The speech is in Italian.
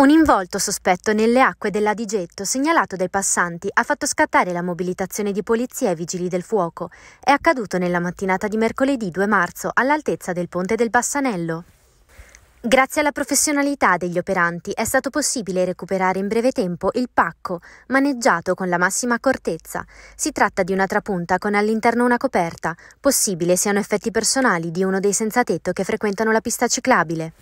Un involto sospetto nelle acque dell'Adigetto segnalato dai passanti ha fatto scattare la mobilitazione di polizia e vigili del fuoco. È accaduto nella mattinata di mercoledì 2 marzo all'altezza del ponte del Bassanello. Grazie alla professionalità degli operanti è stato possibile recuperare in breve tempo il pacco, maneggiato con la massima accortezza. Si tratta di una trapunta con all'interno una coperta, possibile siano effetti personali di uno dei senzatetto che frequentano la pista ciclabile.